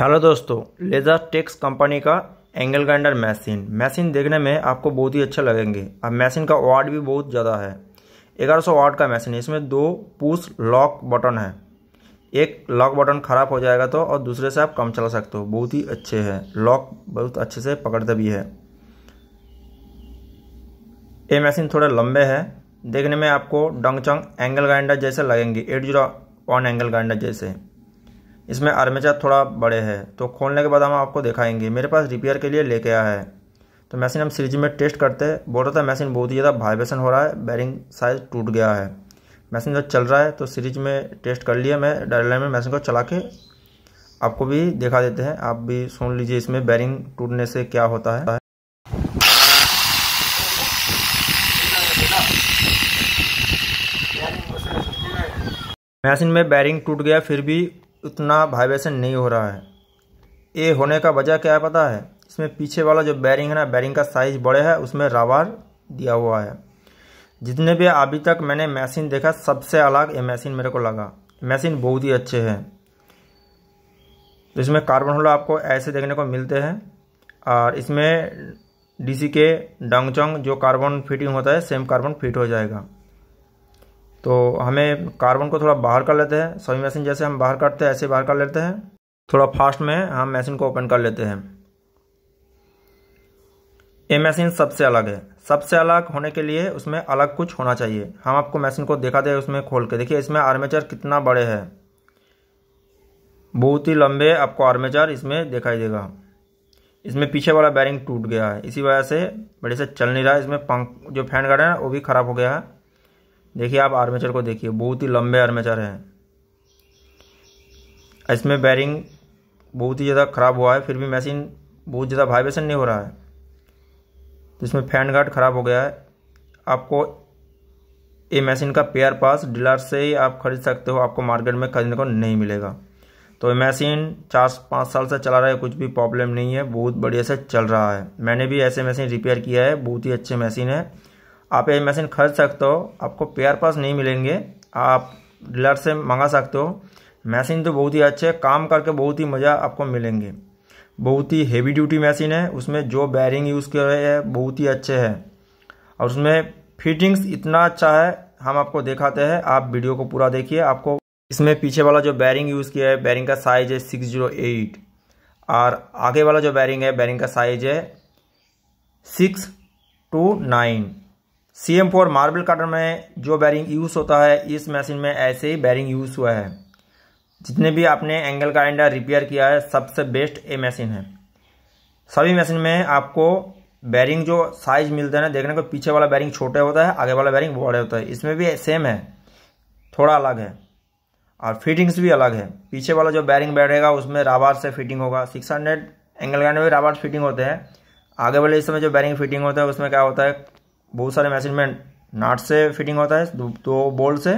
hello दोस्तों Laser Tex company का angle grinder machine machine देखने में आपको बहुत ही अच्छा लगेंगे अब मशीन का वाट भी बहुत ज़्यादा है 1100 वाट का मशीन है इसमें दो पुश लॉक बटन है एक लॉक बटन ख़राब हो जाएगा तो और दूसरे से आप कम चला सकते हो बहुत ही अच्छे हैं लॉक बहुत अच्छे से पकड़ते भी है ये मशीन थोड़े लंबे है देखने में आपको डंगचंग एंगल ग्राइंडर जैसे लगेंगे एट एंगल ग्राइंडर जैसे इसमें आर्मेचर थोड़ा बड़े है तो खोलने के बाद हम आपको दिखाएंगे मेरे पास रिपेयर के लिए लेके आया है तो मशीन हम सीरीज में टेस्ट करते हैं बोल रहा था मशीन बहुत ही ज़्यादा वाइब्रेशन हो रहा है बैरिंग साइज टूट गया है मशीन जब चल रहा है तो सीरीज में टेस्ट कर लिया मैं डायरेक्ट में मशीन को चला के आपको भी दिखा देते हैं आप भी सुन लीजिए इसमें बैरिंग टूटने से क्या होता है मशीन में बैरिंग टूट गया फिर भी उतना वाइब्रेशन नहीं हो रहा है ये होने का वजह क्या है पता है इसमें पीछे वाला जो बैरिंग है ना बैरिंग का साइज़ बड़े है उसमें रावार दिया हुआ है जितने भी अभी तक मैंने मशीन देखा सबसे अलग ये मशीन मेरे को लगा मशीन बहुत ही अच्छे हैं तो इसमें कार्बन होल्डर आपको ऐसे देखने को मिलते हैं और इसमें डीसी के डंगचोंग जो कार्बन फिटिंग होता है सेम कार्बन फिट हो जाएगा तो हमें कार्बन को थोड़ा बाहर कर लेते हैं सभी मशीन जैसे हम बाहर काटते हैं ऐसे बाहर कर लेते हैं थोड़ा फास्ट में हम मशीन को ओपन कर लेते हैं ये मशीन सबसे अलग है सबसे अलग होने के लिए उसमें अलग कुछ होना चाहिए हम आपको मशीन को देखा दे उसमें खोल के देखिए इसमें आर्मेचर कितना बड़े है बहुत ही लंबे आपको आर्मेचर इसमें दिखाई देगा इसमें पीछे वाला बैरिंग टूट गया है इसी वजह से बड़े से चल नहीं रहा है इसमें पंख जो फैन गार्ड है वो भी ख़राब हो गया है देखिए आप आर्मेचर को देखिए बहुत ही लंबे आर्मेचर हैं इसमें बैरिंग बहुत ही ज़्यादा ख़राब हुआ है फिर भी मशीन बहुत ज़्यादा वाइब्रेशन नहीं हो रहा है तो इसमें फैन गार्ड ख़राब हो गया है आपको ये मशीन का पेयर पास डीलर से ही आप खरीद सकते हो आपको मार्केट में खरीदने को नहीं मिलेगा तो ये मशीन चार पाँच साल से चला रहा है कुछ भी प्रॉब्लम नहीं है बहुत बढ़िया से चल रहा है मैंने भी ऐसे मशीन रिपेयर किया है बहुत ही अच्छे मशीन है आप ये मशीन खरीद सकते हो आपको पेयर पास नहीं मिलेंगे आप डीलर से मंगा सकते हो मशीन तो बहुत ही अच्छे काम करके बहुत ही मज़ा आपको मिलेंगे बहुत ही हेवी ड्यूटी मशीन है उसमें जो बैरिंग यूज़ किए रहे हैं बहुत ही अच्छे है और उसमें फिटिंग्स इतना अच्छा है हम आपको दिखाते हैं आप वीडियो को पूरा देखिए आपको इसमें पीछे वाला जो बैरिंग यूज़ किया है बैरिंग का साइज है सिक्स जीरो एट और आगे वाला जो बैरिंग है बैरिंग का साइज है six two nine C M four marble cutter में जो बैरिंग यूज़ होता है इस मशीन में ऐसे ही बैरिंग यूज़ हुआ है जितने भी आपने एंगल ग्राइंडर रिपेयर किया है सबसे बेस्ट ये मशीन है सभी मशीन में आपको बैरिंग जो साइज मिलता है ना देखने को पीछे वाला बैरिंग छोटे होता है आगे वाला बैरिंग बड़े होता है इसमें भी सेम है थोड़ा अलग है और फिटिंग्स भी अलग है पीछे वाला जो बैरिंग बैठेगा उसमें राबार से फिटिंग होगा सिक्स हंड्रेड एंगल गाने में राबार फिटिंग होते हैं आगे वाले इसमें जो बैरिंग फिटिंग होता है उसमें क्या होता है बहुत सारे मैसेज में नाट से फिटिंग होता है तो बोल्ट से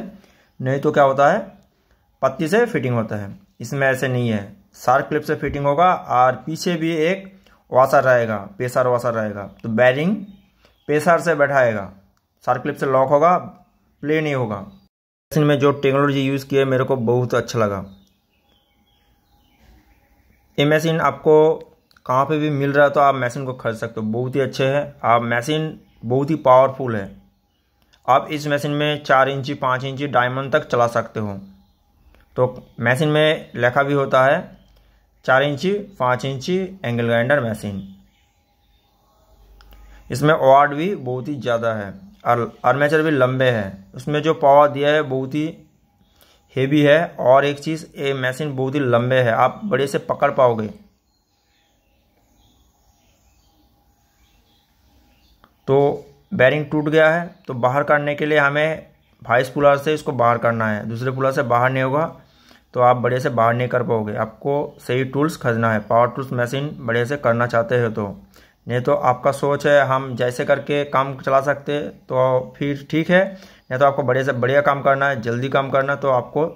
नहीं तो क्या होता है पत्ती से फिटिंग होता है इसमें ऐसे नहीं है शार्क क्लिप से फिटिंग होगा और पीछे भी एक वासर रहेगा पेसर वासर रहेगा तो बैरिंग पेसर से बैठाएगा शार्क क्लिप से लॉक होगा प्ले नहीं होगा में जो टेक्नोलॉजी यूज़ की है मेरे को बहुत अच्छा लगा ये मशीन आपको कहाँ पे भी मिल रहा है तो आप मशीन को खरीद सकते हो बहुत ही अच्छे हैं आप मशीन बहुत ही पावरफुल है आप इस मशीन में चार इंची पाँच इंची डायमंड तक चला सकते हो तो मशीन में लिखा भी होता है चार इंची पाँच इंची एंगल ग्राइंडर मशीन इसमें वाट भी बहुत ही ज़्यादा है और आर्मेचर भी लंबे हैं उसमें जो पावर दिया है बहुत ही हेवी है और एक चीज़ ये मशीन बहुत ही लंबे है आप बड़े से पकड़ पाओगे तो बैरिंग टूट गया है तो बाहर काटने के लिए हमें भाईस पुलर से इसको बाहर करना है दूसरे पुलर से बाहर नहीं होगा तो आप बड़े से बाहर नहीं कर पाओगे आपको सही टूल्स खरीदना है पावर टूल्स मशीन बड़े से करना चाहते हो तो नहीं तो आपका सोच है हम जैसे करके काम चला सकते तो फिर ठीक है नहीं तो आपको बड़े से बढ़िया काम करना है जल्दी काम करना है तो आपको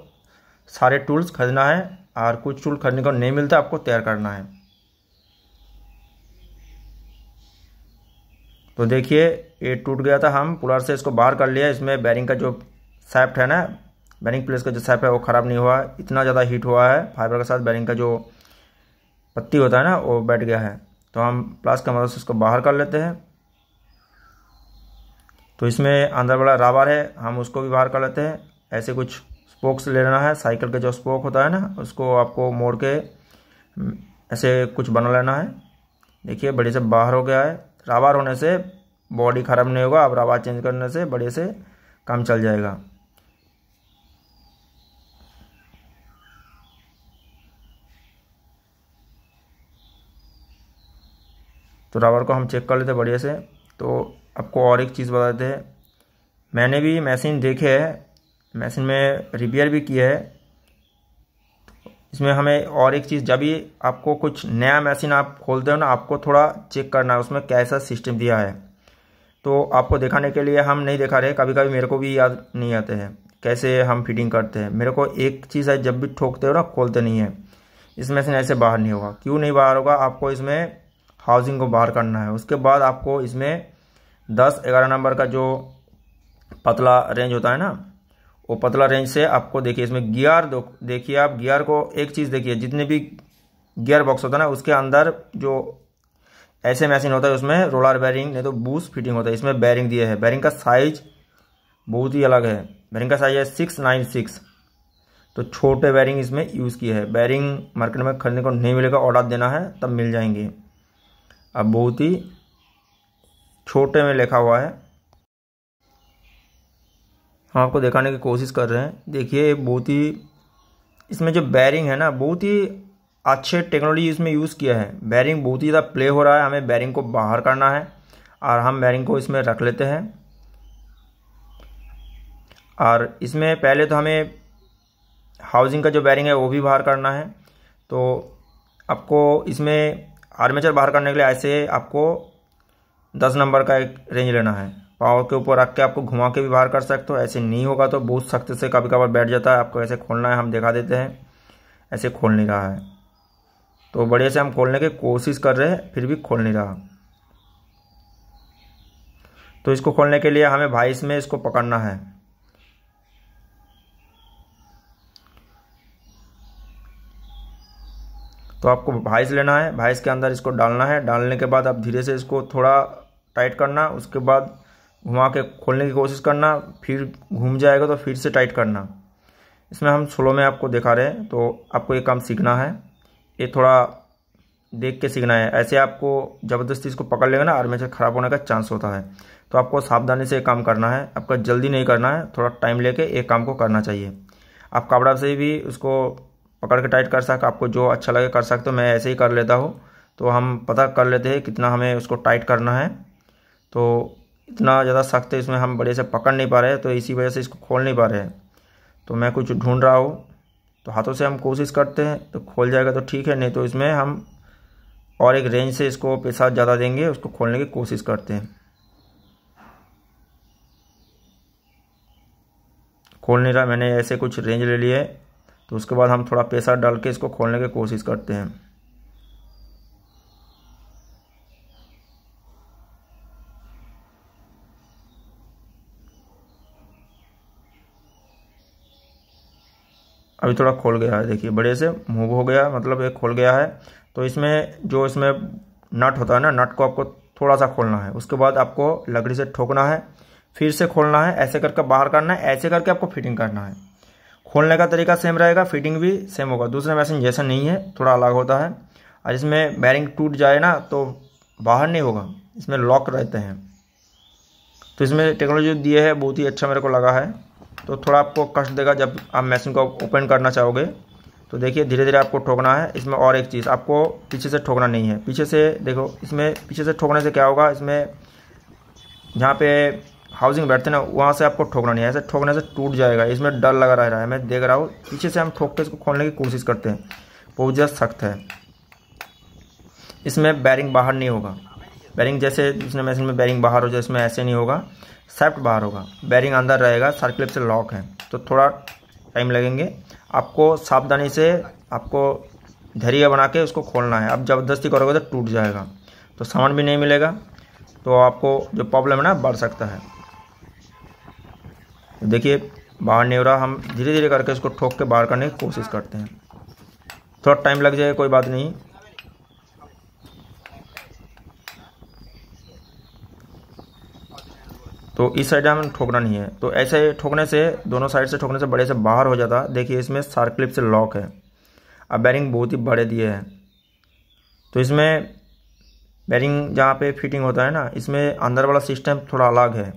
सारे टूल्स खरीदना है और कुछ टूल खरीदने को नहीं मिलता आपको तैयार करना है तो देखिए ये टूट गया था हम पुलर से इसको बाहर कर लिया इसमें बैरिंग का जो सैप्ट है ना बैरिंग प्लेस का जो सैप है वो ख़राब नहीं हुआ इतना ज़्यादा हीट हुआ है फाइबर के साथ बैरिंग का जो पत्ती होता है ना वो बैठ गया है तो हम प्लास के मदद से इसको बाहर कर लेते हैं तो इसमें अंदर वाला राबर है हम उसको भी बाहर कर लेते हैं ऐसे कुछ स्पोक्स ले लेना है साइकिल का जो स्पोक होता है ना उसको आपको मोड़ के ऐसे कुछ बना लेना है देखिए बड़े से बाहर हो गया है रावर होने से बॉडी ख़राब नहीं होगा अब रावर चेंज करने से बड़े से काम चल जाएगा तो रावर को हम चेक कर लेते बढ़िया से तो आपको और एक चीज़ बताते हैं मैंने भी मशीन देखे है मशीन में रिपेयर भी किया है इसमें हमें और एक चीज़ जब भी आपको कुछ नया मशीन आप खोलते हो ना आपको थोड़ा चेक करना है उसमें कैसा सिस्टम दिया है तो आपको दिखाने के लिए हम नहीं दिखा रहे कभी कभी मेरे को भी याद नहीं आते हैं कैसे हम फिटिंग करते हैं मेरे को एक चीज़ है जब भी ठोकते हो ना खोलते नहीं है इस मशीन ऐसे बाहर नहीं होगा क्यों नहीं बाहर होगा आपको इसमें हाउसिंग को बाहर करना है उसके बाद आपको इसमें दस ग्यारह नंबर का जो पतला रेंज होता है ना वो पतला रेंज से आपको देखिए इसमें गियर देखिए आप गियर को एक चीज़ देखिए जितने भी गियर बॉक्स होता है ना उसके अंदर जो ऐसे मशीन होता है उसमें रोलर बैरिंग नहीं तो बूस फिटिंग होता है इसमें बैरिंग दिए है बैरिंग का साइज बहुत ही अलग है बैरिंग का साइज है सिक्स नाइन सिक्स तो छोटे बैरिंग इसमें यूज़ किए है बैरिंग मार्केट में खरीदने को नहीं मिलेगा ऑर्डर देना है तब मिल जाएंगे अब बहुत ही छोटे में लिखा हुआ है हम आपको दिखाने की कोशिश कर रहे हैं देखिए बहुत ही इसमें जो बैरिंग है ना बहुत ही अच्छे टेक्नोलॉजी इसमें यूज़ किया है बैरिंग बहुत ही ज़्यादा प्ले हो रहा है हमें बैरिंग को बाहर करना है और हम बैरिंग को इसमें रख लेते हैं और इसमें पहले तो हमें हाउसिंग का जो बैरिंग है वो भी बाहर करना है तो आपको इसमें आर्मेचर बाहर करने के लिए ऐसे आपको दस नंबर का एक रेंज लेना है पावर के ऊपर रख के आपको घुमा के भी बाहर कर सकते हो ऐसे नहीं होगा तो बहुत सख्त से कभी कभार बैठ जाता है आपको ऐसे खोलना है हम दिखा देते हैं ऐसे खोल नहीं रहा है तो बढ़िया से हम खोलने की कोशिश कर रहे हैं फिर भी खोल नहीं रहा तो इसको खोलने के लिए हमें भाईस में इसको पकड़ना है तो आपको भाइस लेना है भाइस के अंदर इसको डालना है डालने के बाद आप धीरे से इसको थोड़ा टाइट करना उसके बाद घुमा के खोलने की कोशिश करना फिर घूम जाएगा तो फिर से टाइट करना इसमें हम स्लो में आपको दिखा रहे हैं तो आपको ये काम सीखना है ये थोड़ा देख के सीखना है ऐसे आपको ज़बरदस्ती इसको पकड़ लेगा ना आर्मेचर ख़राब होने का चांस होता है तो आपको सावधानी से ये काम करना है आपका जल्दी नहीं करना है थोड़ा टाइम लेके एक काम को करना चाहिए आप कपड़ा से भी उसको पकड़ के टाइट कर सकते आपको जो अच्छा लगे कर सकते हो मैं ऐसे ही कर लेता हूँ तो हम पता कर लेते हैं कितना हमें उसको टाइट करना है तो इतना ज़्यादा सख्त है इसमें हम बड़े से पकड़ नहीं पा रहे तो इसी वजह से इसको खोल नहीं पा रहे हैं तो मैं कुछ ढूंढ रहा हूँ तो हाथों से हम कोशिश करते हैं तो खोल जाएगा तो ठीक है नहीं तो इसमें हम और एक रेंज से इसको पैसा ज़्यादा देंगे उसको खोलने की कोशिश करते हैं खोल नहीं रहा मैंने ऐसे कुछ रेंज ले लिए तो उसके बाद हम थोड़ा पैसा डाल के इसको खोलने की कोशिश करते हैं अभी थोड़ा खोल गया है देखिए बढ़िया से मूव हो गया मतलब ये खोल गया है तो इसमें जो इसमें नट होता है ना नट को आपको थोड़ा सा खोलना है उसके बाद आपको लकड़ी से ठोकना है फिर से खोलना है ऐसे करके बाहर करना है ऐसे करके आपको फिटिंग करना है खोलने का तरीका सेम रहेगा फिटिंग भी सेम होगा दूसरे मैसेज जैसा नहीं है थोड़ा अलग होता है और इसमें बैरिंग टूट जाए ना तो बाहर नहीं होगा इसमें लॉक रहते हैं तो इसमें टेक्नोलॉजी दिए है बहुत ही अच्छा मेरे को लगा है तो थोड़ा आपको कष्ट देगा जब आप मशीन को ओपन करना चाहोगे तो देखिए धीरे धीरे आपको ठोकना है इसमें और एक चीज़ आपको पीछे से ठोकना नहीं है पीछे से देखो इसमें पीछे से ठोकने से क्या होगा इसमें जहाँ पे हाउसिंग बैठते ना वहाँ से आपको ठोकना नहीं है ऐसे ठोकने से टूट जाएगा इसमें डर लगा रह रहा है मैं देख रहा हूँ पीछे से हम ठोक के इसको खोलने की कोशिश करते हैं बहुत ज़्यादा सख्त है इसमें बैरिंग बाहर नहीं होगा बैरिंग जैसे जिसने मशीन में बैरिंग बाहर हो जाए इसमें ऐसे नहीं होगा सेफ्ट बाहर होगा बैरिंग अंदर रहेगा सर्कल से लॉक है तो थोड़ा टाइम लगेंगे आपको सावधानी से आपको धैर्य बना के उसको खोलना है आप ज़बरदस्ती करोगे तो टूट जाएगा तो सामान भी नहीं मिलेगा तो आपको जो प्रॉब्लम है ना बढ़ सकता है तो देखिए बाहर नहीं हो रहा हम धीरे धीरे करके उसको ठोक के बाहर करने की कोशिश करते हैं थोड़ा टाइम लग जाएगा कोई बात नहीं तो इस साइड हमें ठोकना नहीं है तो ऐसे ठोकने से दोनों साइड से ठोकने से बड़े से बाहर हो जाता देखिए इसमें सार्कलिप से लॉक है अब बैरिंग बहुत ही बड़े दिए हैं तो इसमें बैरिंग जहाँ पे फिटिंग होता है ना इसमें अंदर वाला सिस्टम थोड़ा अलग है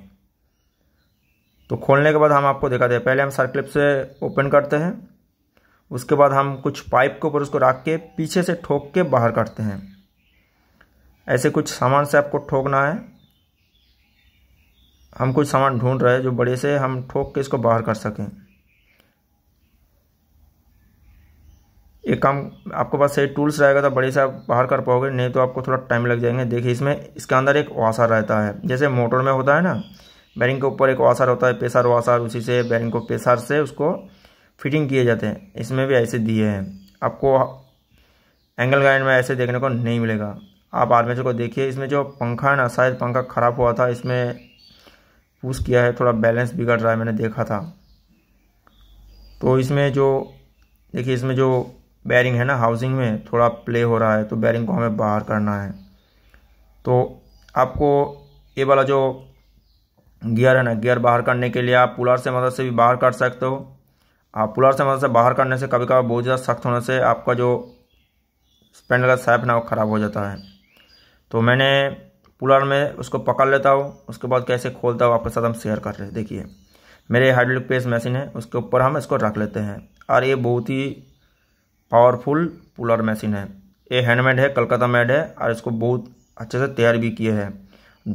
तो खोलने के बाद हम आपको दिखाते हैं पहले हम सार्कलिप से ओपन करते हैं उसके बाद हम कुछ पाइप के ऊपर उसको रख के पीछे से ठोक के बाहर करते हैं ऐसे कुछ सामान से आपको ठोकना है हम कुछ सामान ढूंढ रहे हैं जो बड़े से हम ठोक के इसको बाहर कर सकें एक काम आपके पास सही टूल्स रहेगा तो बड़े से आप बाहर कर पाओगे नहीं तो आपको थोड़ा टाइम लग जाएंगे देखिए इसमें इसके अंदर एक वाशर रहता है जैसे मोटर में होता है ना बैरिंग के ऊपर एक वाशर होता है पेसार वासार उसी से बैरिंग को पेसार से उसको फिटिंग किए जाते हैं इसमें भी ऐसे दिए हैं आपको एंगल गाइड में ऐसे देखने को नहीं मिलेगा आप आर्मेचर को देखिए इसमें जो पंखा है ना शायद पंखा ख़राब हुआ था इसमें पुश किया है थोड़ा बैलेंस बिगड़ रहा है मैंने देखा था तो इसमें जो देखिए इसमें जो बैरिंग है ना हाउसिंग में थोड़ा प्ले हो रहा है तो बैरिंग को हमें बाहर करना है तो आपको ये वाला जो गियर है ना गियर बाहर करने के लिए आप पुलर से मदद से भी बाहर कर सकते हो आप पुलर से मदद से बाहर करने से कभी कभी बहुत ज़्यादा सख्त होने से आपका जो स्पेंडल का सैप ना वो ख़राब हो जाता है तो मैंने पुलर में उसको पकड़ लेता हूँ उसके बाद कैसे खोलता हूँ आपके साथ हम शेयर कर रहे हैं देखिए मेरे हाइड्रोलिक प्रेस मशीन है उसके ऊपर हम इसको रख लेते हैं और ये बहुत ही पावरफुल पुलर मशीन है ये हैंडमेड है कलकत्ता मेड है और इसको बहुत अच्छे से तैयार भी किए हैं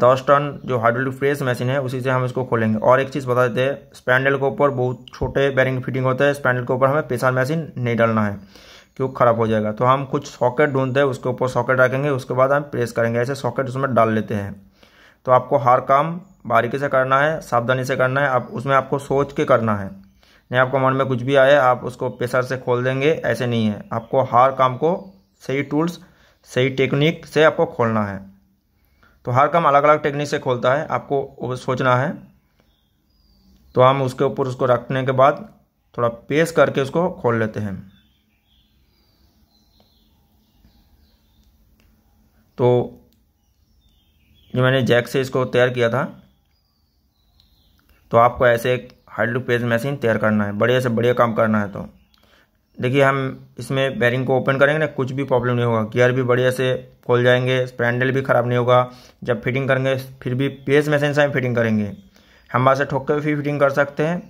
दस टन जो हाइड्रोलिक प्रेस मशीन है उसी से हम इसको खोलेंगे और एक चीज़ बता देते हैं स्पैंडल के ऊपर बहुत छोटे बैरिंग फिटिंग होते हैं स्पैंडल के ऊपर हमें पेशा मशीन नहीं डालना है कि वो ख़राब हो जाएगा तो हम कुछ सॉकेट ढूंढते हैं उसके ऊपर सॉकेट रखेंगे उसके बाद हम प्रेस करेंगे ऐसे सॉकेट उसमें डाल लेते हैं तो आपको हर काम बारीकी से करना है सावधानी से करना है आप उसमें आपको सोच के करना है नहीं आपको मन में कुछ भी आए आप उसको प्रेशर से खोल देंगे ऐसे नहीं है आपको हर काम को सही टूल्स सही टेक्निक से आपको खोलना है तो हर काम अलग अलग टेक्निक से खोलता है आपको सोचना है तो हम उसके ऊपर उसको रखने के बाद थोड़ा पेस करके उसको खोल लेते हैं तो जो मैंने जैक से इसको तैयार किया था तो आपको ऐसे एक हाइड्रो पेज मशीन तैयार करना है बढ़िया से बढ़िया काम करना है तो देखिए हम इसमें बैरिंग को ओपन करेंगे ना कुछ भी प्रॉब्लम नहीं होगा गियर भी बढ़िया से खोल जाएंगे स्प्रैंडल भी ख़राब नहीं होगा जब फिटिंग करेंगे फिर भी पेज मशीन से हम फिटिंग करेंगे हम वहाँ से ठोक के भी फिटिंग कर सकते हैं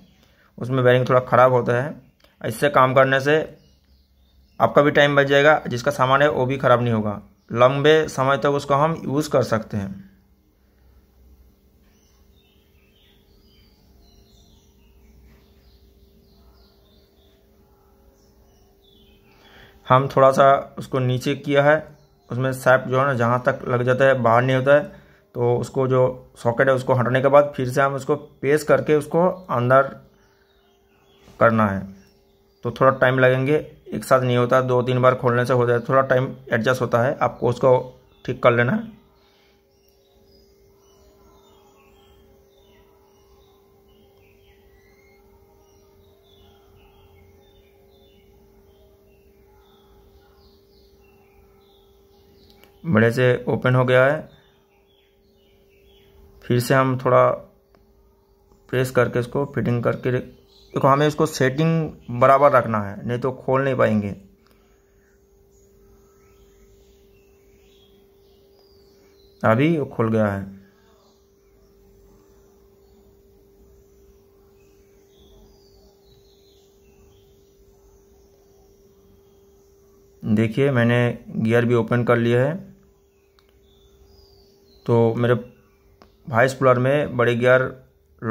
उसमें बैरिंग थोड़ा ख़राब होता है इससे काम करने से आपका भी टाइम बच जाएगा जिसका सामान है वो भी ख़राब नहीं होगा लंबे समय तक तो उसको हम यूज़ कर सकते हैं हम थोड़ा सा उसको नीचे किया है उसमें सैप जो है ना जहाँ तक लग जाता है बाहर नहीं होता है तो उसको जो सॉकेट है उसको हटाने के बाद फिर से हम उसको पेस करके उसको अंदर करना है तो थोड़ा टाइम लगेंगे एक साथ नहीं होता दो तीन बार खोलने से हो जाए थोड़ा टाइम एडजस्ट होता है आपको उसको ठीक कर लेना है बड़े से ओपन हो गया है फिर से हम थोड़ा प्रेस करके इसको फिटिंग करके देखो हमें इसको सेटिंग बराबर रखना है नहीं तो खोल नहीं पाएंगे अभी खुल गया है देखिए मैंने गियर भी ओपन कर लिया है तो मेरे वाइस प्लर में बड़े गियर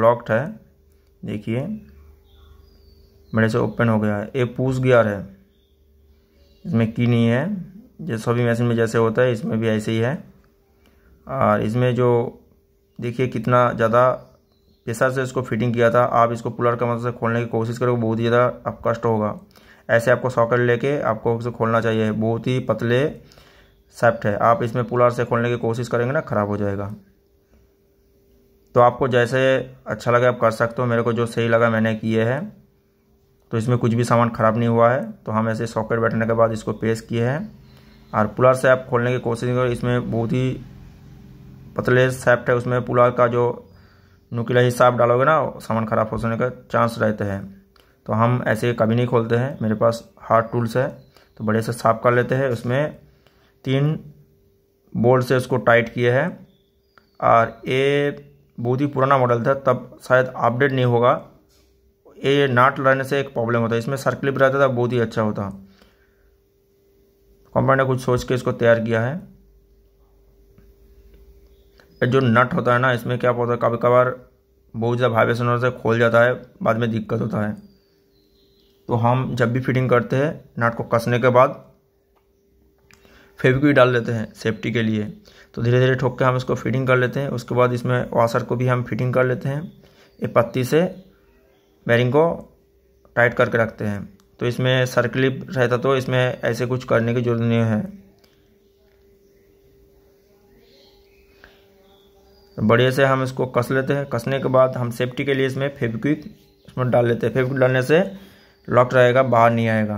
लॉक्ड है देखिए मेरे से ओपन हो गया है ये पूछ गियर है इसमें की नहीं है जो सभी मशीन में जैसे होता है इसमें भी ऐसे ही है और इसमें जो देखिए कितना ज़्यादा पेशा से इसको फिटिंग किया था आप इसको पुलर का मतलब से खोलने की कोशिश करोगे बहुत ही ज़्यादा आप कष्ट होगा ऐसे आपको सॉकेट लेके आपको उसे खोलना चाहिए बहुत ही पतले सेफ्ट है आप इसमें पुलर से खोलने की कोशिश करेंगे ना ख़राब हो जाएगा तो आपको जैसे अच्छा लगे आप कर सकते हो मेरे को जो सही लगा मैंने किए है तो इसमें कुछ भी सामान ख़राब नहीं हुआ है तो हम ऐसे सॉकेट बैठने के बाद इसको पेश किए हैं और पुलर सैप खोलने की कोशिश करें इसमें बहुत ही पतले सेप्ट है उसमें पुलर का जो नुकीला हिस्सा आप डालोगे ना सामान ख़राब हो जाने का चांस रहते हैं तो हम ऐसे कभी नहीं खोलते हैं मेरे पास हार्ड टूल्स है तो बड़े से साफ कर लेते हैं उसमें तीन बोल्ट से उसको टाइट किए हैं और ये बहुत ही पुराना मॉडल था तब शायद अपडेट नहीं होगा ये नाट लड़ने से एक प्रॉब्लम होता है इसमें सर्कलिप रहता था बहुत ही अच्छा होता कंपनी ने कुछ सोच के इसको तैयार किया है जो नट होता है ना इसमें क्या होता है कभी कभार बहुत ज़्यादा वाइब्रेशन होने से खोल जाता है बाद में दिक्कत होता है तो हम जब भी फिटिंग करते हैं नाट को कसने के बाद फेविक्विक डाल लेते हैं सेफ्टी के लिए तो धीरे धीरे ठोक के हम इसको फिटिंग कर लेते हैं उसके बाद इसमें वाशर को भी हम फिटिंग कर लेते हैं ये पत्ती से बैरिंग को टाइट करके रखते हैं तो इसमें सर्कलिप रहता तो इसमें ऐसे कुछ करने की जरूरत नहीं है बढ़िया से हम इसको कस लेते हैं कसने के बाद हम सेफ्टी के लिए इसमें फेविक्विक इसमें डाल लेते हैं फेविक्विक डालने से लॉक रहेगा बाहर नहीं आएगा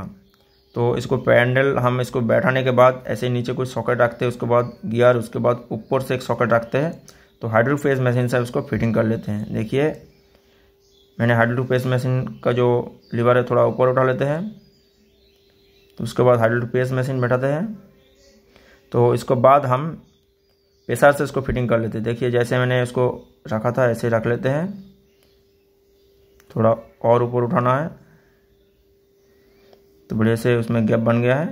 तो इसको पैंडल हम इसको बैठाने के बाद ऐसे नीचे कुछ सॉकेट रखते हैं उसके बाद गियर उसके बाद ऊपर से एक सॉकेट रखते हैं तो हाइड्रोफेज मशीन से उसको फिटिंग कर लेते हैं देखिए मैंने हाइड्रो पेस्ट मशीन का जो लीवर है थोड़ा ऊपर उठा लेते हैं तो उसके बाद हाइड्रो पेस्ट मशीन बैठाते हैं तो इसको बाद हम पेशा से इसको फिटिंग कर लेते हैं देखिए जैसे मैंने इसको रखा था ऐसे रख लेते हैं थोड़ा और ऊपर उठाना है तो बढ़िया से उसमें गैप बन गया है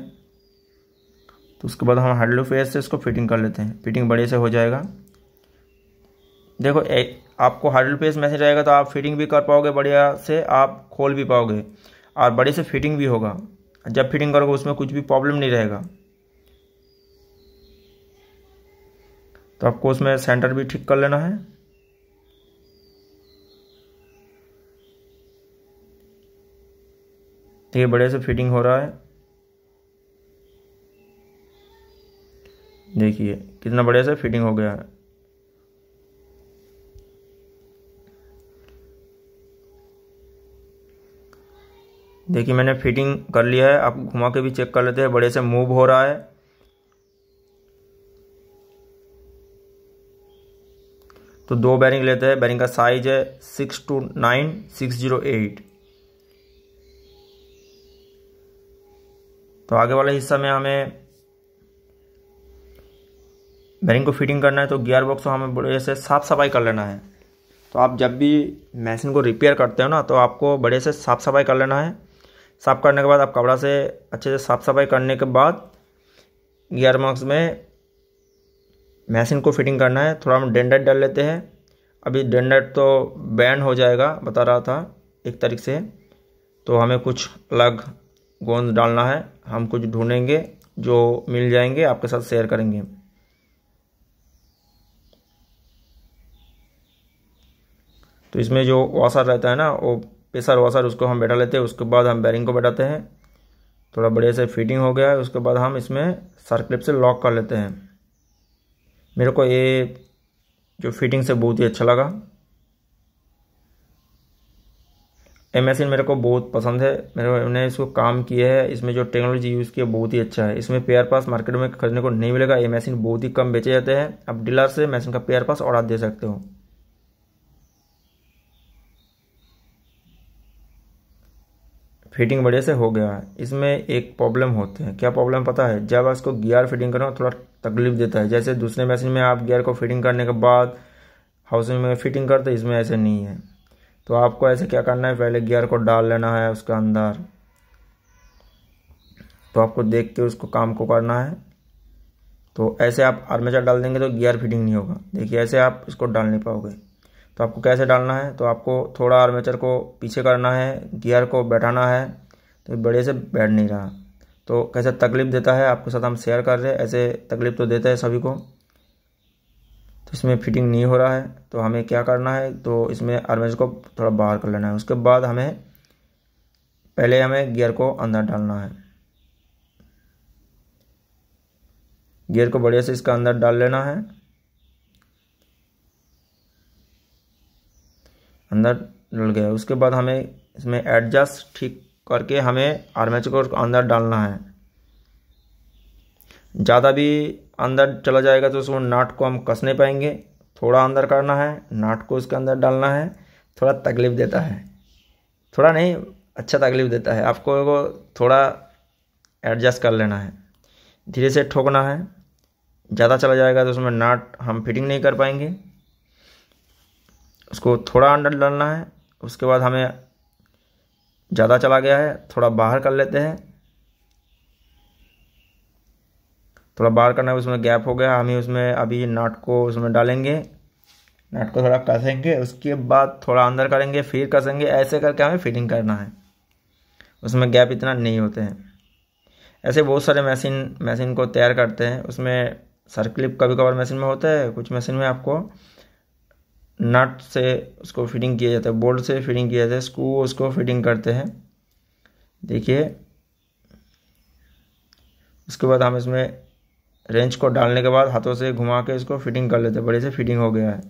तो उसके बाद हम हाइड्रो फेस से इसको फिटिंग कर लेते हैं फिटिंग बढ़िया से हो जाएगा देखो आपको हाइड्रल पेज मैसेज आएगा तो आप फिटिंग भी कर पाओगे बढ़िया से आप खोल भी पाओगे और बड़े से फिटिंग भी होगा जब फिटिंग करोगे उसमें कुछ भी प्रॉब्लम नहीं रहेगा तो आपको उसमें सेंटर भी ठीक कर लेना है तो ये बड़े से फिटिंग हो रहा है देखिए कितना बढ़िया से फिटिंग हो गया है देखिए मैंने फिटिंग कर लिया है आप घुमा के भी चेक कर लेते हैं बड़े से मूव हो रहा है तो दो बैरिंग लेते हैं बैरिंग का साइज है six two nine six zero eight तो आगे वाले हिस्सा में हमें बैरिंग को फिटिंग करना है तो गियर बॉक्स को हमें बड़े से साफ सफाई कर लेना है तो आप जब भी मशीन को रिपेयर करते हो ना तो आपको बड़े से साफ सफाई कर लेना है साफ़ करने के बाद आप कपड़ा से अच्छे से साफ़ सफाई करने के बाद गियर मार्क्स में मशीन को फिटिंग करना है थोड़ा हम डेंडेट डाल लेते हैं अभी डेंडेट तो बैंड हो जाएगा बता रहा था एक तरीके से तो हमें कुछ अलग गोंद डालना है हम कुछ ढूंढेंगे जो मिल जाएंगे आपके साथ शेयर करेंगे तो इसमें जो वाशर रहता है ना वो पेसर वासर उसको हम बैठा लेते हैं उसके बाद हम बैरिंग को बैठाते हैं थोड़ा बढ़िया से फिटिंग हो गया है उसके बाद हम इसमें सरक्लिप से लॉक कर लेते हैं मेरे को ये जो फिटिंग से बहुत ही अच्छा लगा ये मशीन मेरे को बहुत पसंद है मेरे ने इसको काम किया है इसमें जो टेक्नोलॉजी यूज़ की है बहुत ही अच्छा है इसमें पेयर पास मार्केट में खरीदने को नहीं मिलेगा ये मशीन बहुत ही कम बेचे जाते हैं आप डीलर से मशीन का पेयर पास ऑर्डर दे सकते हो फिटिंग बढ़िया से हो गया है इसमें एक प्रॉब्लम होते हैं क्या प्रॉब्लम पता है जब इसको गियर फिटिंग करो थोड़ा तकलीफ देता है जैसे दूसरे मशीन में आप गियर को फिटिंग करने के बाद हाउसिंग में फिटिंग करते इसमें ऐसे नहीं है तो आपको ऐसे क्या करना है पहले गियर को डाल लेना है उसके अंदर तो आपको देख के उसको काम को करना है तो ऐसे आप आर्मेचर डाल देंगे तो गियर फिटिंग नहीं होगा देखिए ऐसे आप इसको डाल नहीं पाओगे तो आपको कैसे डालना है तो आपको थोड़ा आर्मेचर को पीछे करना है गियर को बैठाना है तो बढ़िया से बैठ नहीं रहा तो कैसे तकलीफ़ देता है आपके साथ हम शेयर कर रहे हैं ऐसे तकलीफ़ तो देता है सभी को तो इसमें फिटिंग नहीं हो रहा है तो हमें क्या करना है तो इसमें आर्मेचर को थोड़ा बाहर कर लेना है उसके बाद हमें पहले हमें गियर को अंदर डालना है गियर को बढ़िया से इसका अंदर डाल लेना है अंदर डल गया उसके बाद हमें इसमें एडजस्ट ठीक करके हमें आर्मेचर को अंदर डालना है ज़्यादा भी अंदर चला जाएगा तो उसमें नाट को हम कस नहीं पाएंगे थोड़ा अंदर करना है नाट को उसके अंदर डालना है थोड़ा तकलीफ़ देता है थोड़ा नहीं अच्छा तकलीफ़ देता है आपको थोड़ा एडजस्ट कर लेना है धीरे से ठोकना है ज़्यादा चला जाएगा तो उसमें नाट हम फिटिंग नहीं कर पाएंगे उसको थोड़ा अंडर डालना है उसके बाद हमें ज़्यादा चला गया है थोड़ा बाहर कर लेते हैं थोड़ा बाहर करना है उसमें गैप हो गया हम ही उसमें अभी नाट को उसमें डालेंगे नाट को थोड़ा कसेंगे उसके बाद थोड़ा अंदर करेंगे फिर कसेंगे ऐसे करके हमें फिटिंग करना है उसमें गैप इतना नहीं होते हैं ऐसे बहुत सारे मशीन मशीन को तैयार करते हैं उसमें सर क्लिप कभी कभार मशीन में होता है कुछ मशीन में आपको नट से उसको फिटिंग किया जाता है बोल्ट से फिटिंग किया जाता है स्क्रू उसको फिटिंग करते हैं देखिए उसके बाद हम इसमें रेंच को डालने के बाद हाथों से घुमा के इसको फिटिंग कर लेते हैं बड़े से फिटिंग हो गया है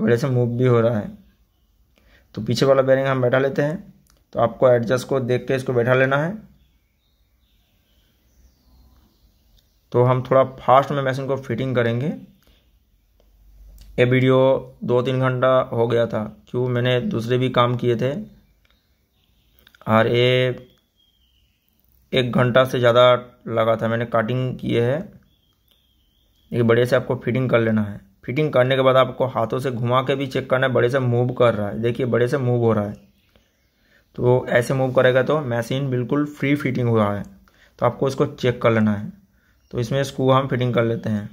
बड़े से मूव भी हो रहा है तो पीछे वाला बैरिंग हम बैठा लेते हैं तो आपको एडजस्ट को देख के इसको बैठा लेना है तो हम थोड़ा फास्ट में मशीन को फिटिंग करेंगे ये वीडियो दो तीन घंटा हो गया था क्यों मैंने दूसरे भी काम किए थे और ये एक घंटा से ज़्यादा लगा था मैंने कटिंग किए है एक बड़े से आपको फिटिंग कर लेना है फिटिंग करने के बाद आपको हाथों से घुमा के भी चेक करना है बड़े से मूव कर रहा है देखिए बड़े से मूव हो रहा है तो ऐसे मूव करेगा तो मशीन बिल्कुल फ्री फिटिंग हुआ है तो आपको इसको चेक कर लेना है तो इसमें स्क्रू हम फिटिंग कर लेते हैं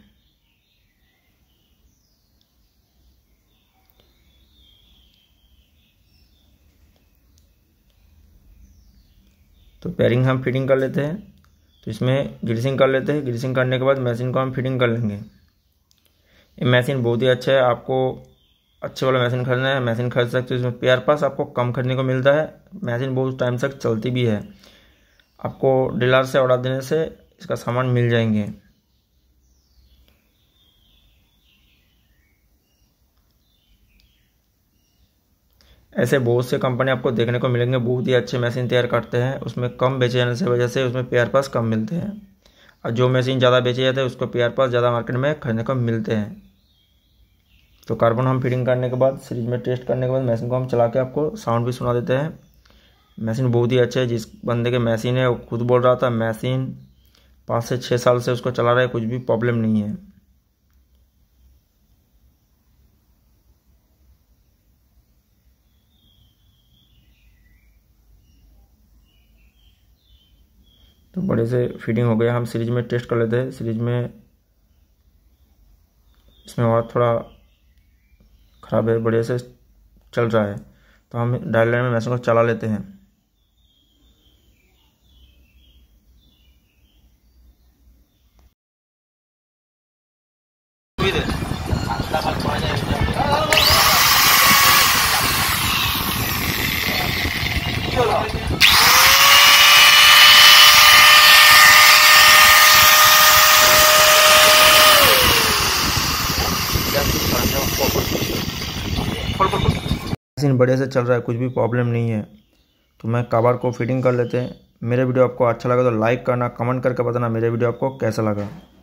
तो पेयरिंग हम फिटिंग कर लेते हैं तो इसमें ग्रीसिंग कर लेते हैं ग्रीसिंग करने के बाद मशीन को हम फिटिंग कर लेंगे ये मशीन बहुत ही अच्छा है आपको अच्छे वाला मशीन खरीदना है मशीन खरीद सकते हो इसमें पेयर पास आपको कम खरीदने को मिलता है मशीन बहुत टाइम तक चलती भी है आपको डीलर से ऑर्डर देने से इसका सामान मिल जाएंगे ऐसे बहुत से कंपनी आपको देखने को मिलेंगे बहुत ही अच्छे मशीन तैयार करते हैं उसमें कम बेचे जाने से वजह से उसमें पेयर पास कम मिलते हैं और जो मशीन ज़्यादा बेचे जाते हैं उसको पेयर पास ज़्यादा मार्केट में खरीदने को मिलते हैं तो कार्बन हम फिटिंग करने के बाद सीरीज में टेस्ट करने के बाद मशीन को हम चला के आपको साउंड भी सुना देते हैं मशीन बहुत ही अच्छा है जिस बंदे के मशीन है वो खुद बोल रहा था मशीन पाँच से छः साल से उसको चला रहा है कुछ भी प्रॉब्लम नहीं है तो बड़े से फीडिंग हो गया हम सीरीज में टेस्ट कर लेते हैं सीरीज में इसमें और थोड़ा ख़राब है बढ़िया से चल रहा है तो हम डायल लाइन में मैसेज को चला लेते हैं मशीन बढ़िया से चल रहा है कुछ भी प्रॉब्लम नहीं है तो मैं कबार को फिटिंग कर लेते हैं मेरे वीडियो आपको अच्छा लगा तो लाइक करना कमेंट करके बताना मेरे वीडियो आपको कैसा लगा